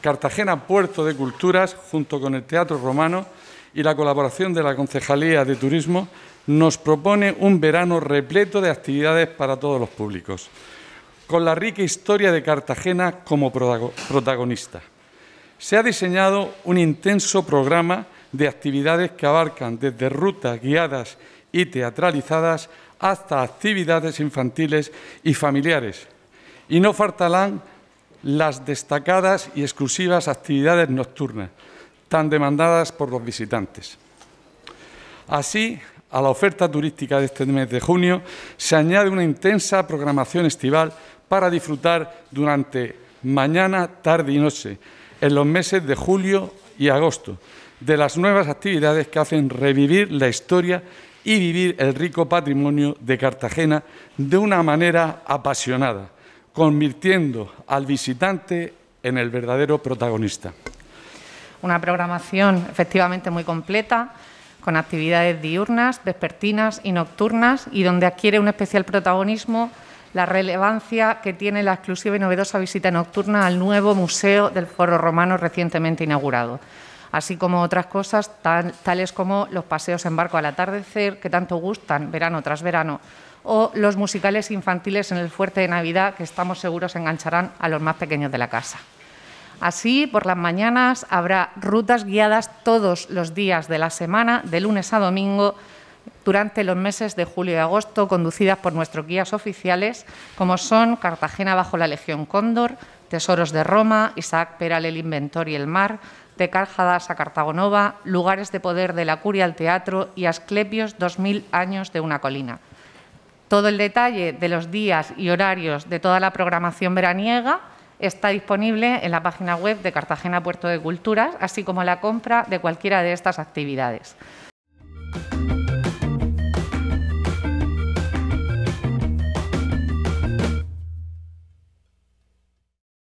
Cartagena Puerto de Culturas, junto con el Teatro Romano y la colaboración de la Concejalía de Turismo, nos propone un verano repleto de actividades para todos los públicos, con la rica historia de Cartagena como protagonista. Se ha diseñado un intenso programa de actividades que abarcan desde rutas guiadas y teatralizadas hasta actividades infantiles y familiares. Y no faltarán las destacadas y exclusivas actividades nocturnas, tan demandadas por los visitantes. Así, a la oferta turística de este mes de junio se añade una intensa programación estival para disfrutar durante mañana, tarde y noche, en los meses de julio y agosto, de las nuevas actividades que hacen revivir la historia y vivir el rico patrimonio de Cartagena de una manera apasionada convirtiendo al visitante en el verdadero protagonista. Una programación efectivamente muy completa, con actividades diurnas, vespertinas y nocturnas, y donde adquiere un especial protagonismo la relevancia que tiene la exclusiva y novedosa visita nocturna al nuevo Museo del Foro Romano recientemente inaugurado así como otras cosas tales como los paseos en barco al atardecer, que tanto gustan verano tras verano, o los musicales infantiles en el Fuerte de Navidad, que estamos seguros engancharán a los más pequeños de la casa. Así, por las mañanas habrá rutas guiadas todos los días de la semana, de lunes a domingo, durante los meses de julio y agosto, conducidas por nuestros guías oficiales, como son Cartagena bajo la Legión Cóndor, Tesoros de Roma, Isaac Peral, el Inventor y el Mar, de Cárjadas a Cartagonova, Lugares de poder de la curia al teatro y Asclepios, 2000 años de una colina. Todo el detalle de los días y horarios de toda la programación veraniega está disponible en la página web de Cartagena Puerto de Culturas, así como la compra de cualquiera de estas actividades.